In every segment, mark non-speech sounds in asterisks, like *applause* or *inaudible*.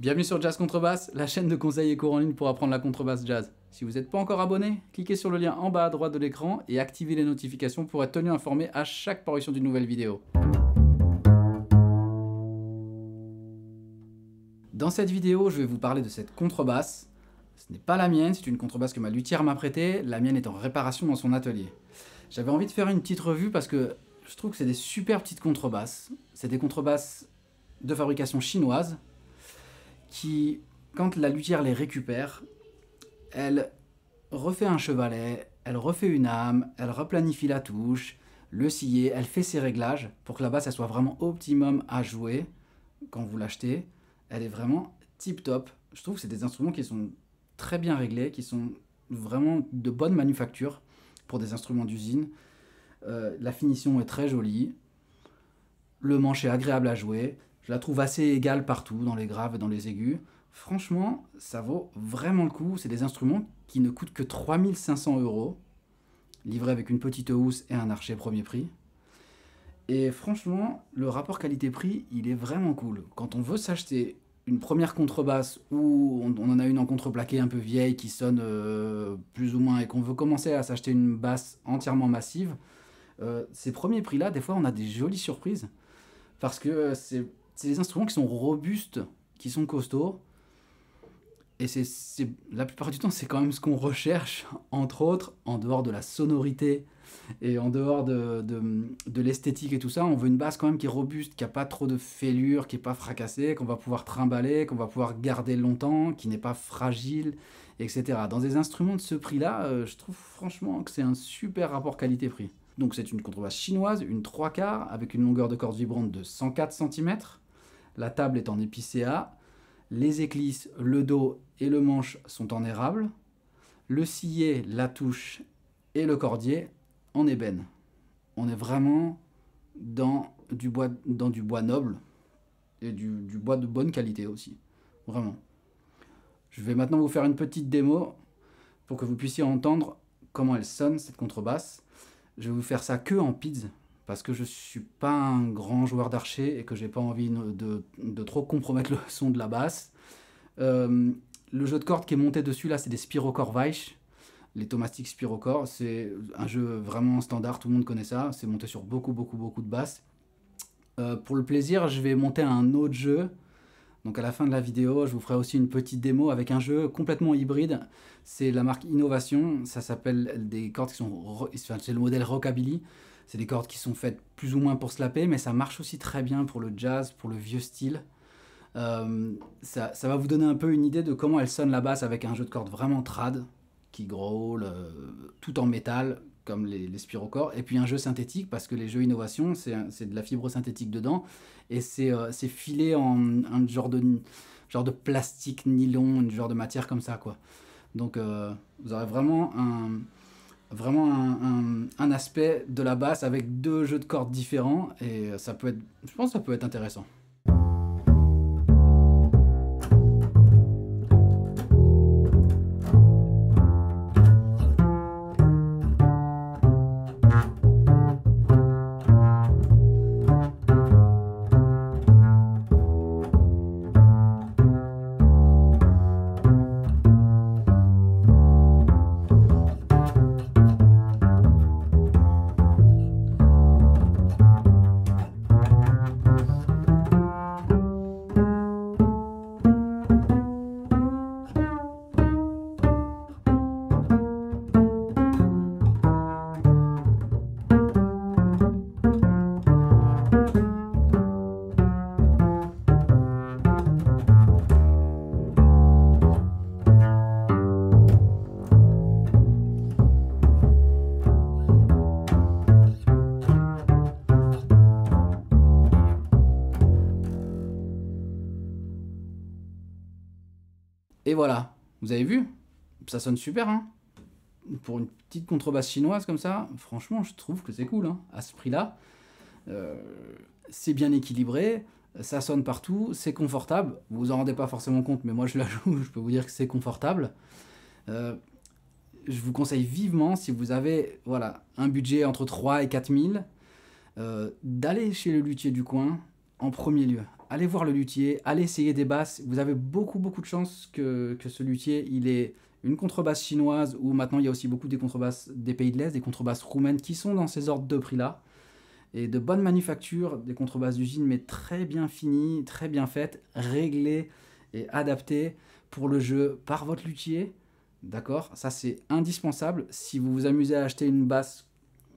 Bienvenue sur Jazz Contrebasse, la chaîne de conseils et cours en ligne pour apprendre la contrebasse jazz. Si vous n'êtes pas encore abonné, cliquez sur le lien en bas à droite de l'écran et activez les notifications pour être tenu informé à chaque parution d'une nouvelle vidéo. Dans cette vidéo, je vais vous parler de cette contrebasse. Ce n'est pas la mienne, c'est une contrebasse que ma luthière m'a prêtée, la mienne est en réparation dans son atelier. J'avais envie de faire une petite revue parce que je trouve que c'est des super petites contrebasses. C'est des contrebasses de fabrication chinoise, qui, quand la luthière les récupère, elle refait un chevalet, elle refait une âme, elle replanifie la touche, le scier, elle fait ses réglages pour que la basse soit vraiment optimum à jouer quand vous l'achetez. Elle est vraiment tip top. Je trouve que c'est des instruments qui sont très bien réglés, qui sont vraiment de bonne manufacture pour des instruments d'usine. Euh, la finition est très jolie. Le manche est agréable à jouer. Je la trouve assez égale partout, dans les graves et dans les aigus. Franchement, ça vaut vraiment le coup. C'est des instruments qui ne coûtent que 3500 euros, livrés avec une petite housse et un archet premier prix. Et franchement, le rapport qualité-prix, il est vraiment cool. Quand on veut s'acheter une première contrebasse ou on, en a une en contreplaqué un peu vieille qui sonne euh, plus ou moins et qu'on veut commencer à s'acheter une basse entièrement massive, euh, ces premiers prix-là, des fois, on a des jolies surprises parce que euh, c'est c'est des instruments qui sont robustes, qui sont costauds. Et c'est, la plupart du temps, c'est quand même ce qu'on recherche, entre autres, en dehors de la sonorité et en dehors de, l'esthétique et tout ça. On veut une basse quand même qui est robuste, qui n'a pas trop de fêlures, qui n'est pas fracassée, qu'on va pouvoir trimballer, qu'on va pouvoir garder longtemps, qui n'est pas fragile, etc. Dans des instruments de ce prix-là, euh, je trouve franchement que c'est un super rapport qualité-prix. Donc c'est une contrebasse chinoise, une 3 quarts, avec une longueur de corde vibrante de 104 cm la table est en épicéa, les éclisses, le dos et le manche sont en érable, le sillet, la touche et le cordier en ébène. On est vraiment dans du bois, noble et du, bois de bonne qualité aussi. Vraiment. Je vais maintenant vous faire une petite démo pour que vous puissiez entendre comment elle sonne cette contrebasse. Je vais vous faire ça que en pizza parce que je suis pas un grand joueur d'archer et que j'ai pas envie de, de, trop compromettre *laughs* le son de la basse. Euh, le jeu de cordes qui est monté dessus là, c'est des Spirocore Weich, les Thomastic Spirocore. C'est un jeu vraiment standard, tout le monde connaît ça. C'est monté sur beaucoup, beaucoup, beaucoup de basses. Euh, pour le plaisir, je vais monter un autre jeu. Donc à la fin de la vidéo, je vous ferai aussi une petite démo avec un jeu complètement hybride. C'est la marque Innovation. Ça s'appelle des cordes qui sont, c'est le modèle Rockabilly. C'est des cordes qui sont faites plus ou moins pour slapper, mais ça marche aussi très bien pour le jazz, pour le vieux style. Euh, ça, ça, va vous donner un peu une idée de comment elle sonne la basse avec un jeu de cordes vraiment trad, qui growl, euh, tout en métal, comme les, les et puis un jeu synthétique, parce que les jeux innovation, c'est de la fibre synthétique dedans, et euh, c'est filé en un genre de, genre de plastique nylon, une genre de matière comme ça, quoi. Donc vous aurez vraiment un, vraiment un, aspect de la basse avec deux jeux de cordes différents et ça peut être, je pense ça peut être intéressant. voilà. Vous avez vu Ça sonne super, hein. Pour une petite contrebasse chinoise comme ça, franchement, je trouve que c'est cool, hein, À ce prix-là, euh, c'est bien équilibré, ça sonne partout, c'est confortable. Vous vous en rendez pas forcément compte, mais moi je la *laughs* joue, je peux vous dire que c'est confortable. Euh, je vous conseille vivement, si vous avez voilà, un budget entre 3 et 4 000, euh, d'aller chez le luthier du coin en premier lieu allez voir le luthier, allez essayer des basses. Vous avez beaucoup, beaucoup de chance que, ce luthier, il est une contrebasse chinoise, ou maintenant il y a aussi beaucoup des contrebasses des pays de l'Est, des contrebasses roumaines qui sont dans ces ordres de prix-là. Et de bonne manufacture, des contrebasses d'usine, mais très bien finies, très bien faites, réglées et adaptées pour le jeu par votre luthier. D'accord Ça, c'est indispensable. Si vous vous amusez à acheter une basse.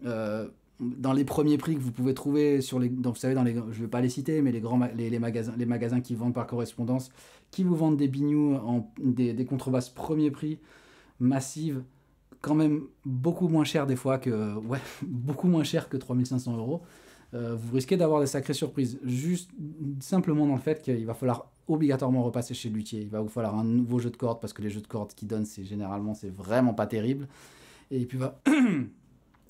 Euh, dans les premiers prix que vous pouvez trouver sur les vous savez dans les je vais pas les citer mais les grands les, magasins les magasins qui vendent par correspondance qui vous vendent des bignoux en des, des contrebasses premier prix massives quand même beaucoup moins cher des fois que *laughs* ouais beaucoup moins cher que 3500 euros euh, vous risquez d'avoir des sacrées surprises juste simplement dans le fait qu'il va falloir obligatoirement repasser chez luthier il va vous falloir un nouveau jeu de cordes parce que les jeux de cordes qui donnent c'est généralement c'est vraiment pas terrible et puis va bah, *clears throat*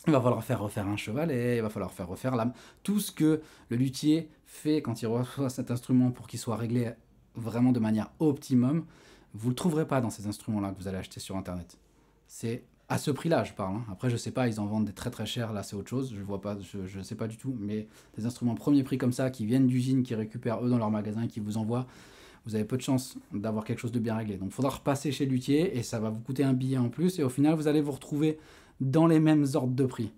il va falloir faire refaire un cheval et il va falloir faire refaire l'âme. Tout ce que le luthier fait quand il reçoit cet instrument pour qu'il soit réglé vraiment de manière optimum, vous ne le trouverez pas dans ces instruments-là que vous allez acheter sur Internet. C'est à ce prix-là, je parle. Hein. Après, je sais pas, ils en vendent des très très chers, là c'est autre chose, je vois pas, je ne sais pas du tout, mais des instruments premier prix comme ça, qui viennent d'usines, qui récupèrent eux dans leur magasin et qui vous envoient, vous avez peu de chance d'avoir quelque chose de bien réglé. Donc il faudra repasser chez luthier et ça va vous coûter un billet en plus et au final vous allez vous retrouver dans les mêmes ordres de prix.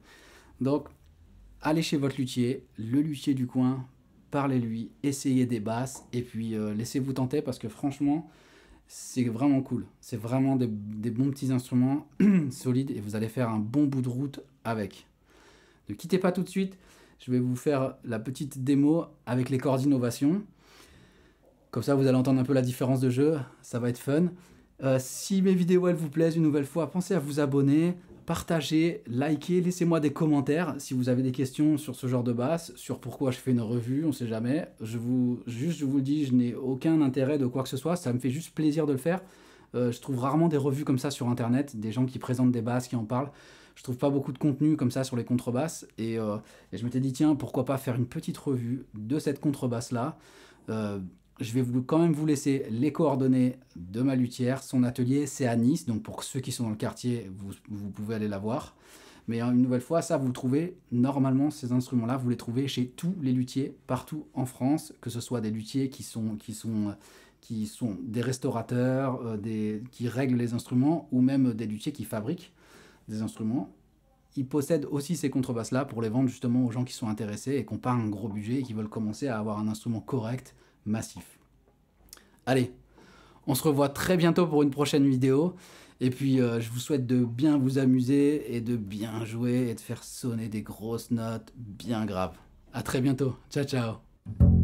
Donc, allez chez votre luthier, le luthier du coin, parlez-lui, essayez des basses et puis euh, laissez-vous tenter parce que franchement, c'est vraiment cool. C'est vraiment des, bons petits instruments *clears throat* solides et vous allez faire un bon bout de route avec. Ne quittez pas tout de suite, je vais vous faire la petite démo avec les cordes d'innovation. Comme ça, vous allez entendre un peu la différence de jeu, ça va être fun. Euh, si mes vidéos elles vous plaisent une nouvelle fois, pensez à vous abonner, partagez, likez, laissez-moi des commentaires si vous avez des questions sur ce genre de basse, sur pourquoi je fais une revue, on sait jamais. Je vous, juste, je vous le dis, je n'ai aucun intérêt de quoi que ce soit, ça me fait juste plaisir de le faire. Euh, je trouve rarement des revues comme ça sur internet, des gens qui présentent des basses, qui en parlent. Je trouve pas beaucoup de contenu comme ça sur les contrebasses. Et, euh, je m'étais dit, tiens, pourquoi pas faire une petite revue de cette contrebasse-là. Euh, je vais quand même vous laisser les coordonnées de ma luthière. Son atelier, c'est à Nice. Donc, pour ceux qui sont dans le quartier, vous, pouvez aller la voir. Mais hein, une nouvelle fois, ça, vous le trouvez normalement, ces instruments-là, vous les trouvez chez tous les luthiers partout en France, que ce soit des luthiers qui sont, qui sont, qui sont des restaurateurs, euh, des, qui règlent les instruments, ou même des luthiers qui fabriquent des instruments il possède aussi ces contrebasses-là pour les vendre justement aux gens qui sont intéressés et qui n'ont pas un gros budget et qui veulent commencer à avoir un instrument correct, massif. Allez, on se revoit très bientôt pour une prochaine vidéo. Et puis, euh, je vous souhaite de bien vous amuser et de bien jouer et de faire sonner des grosses notes bien graves. À très bientôt. Ciao, ciao.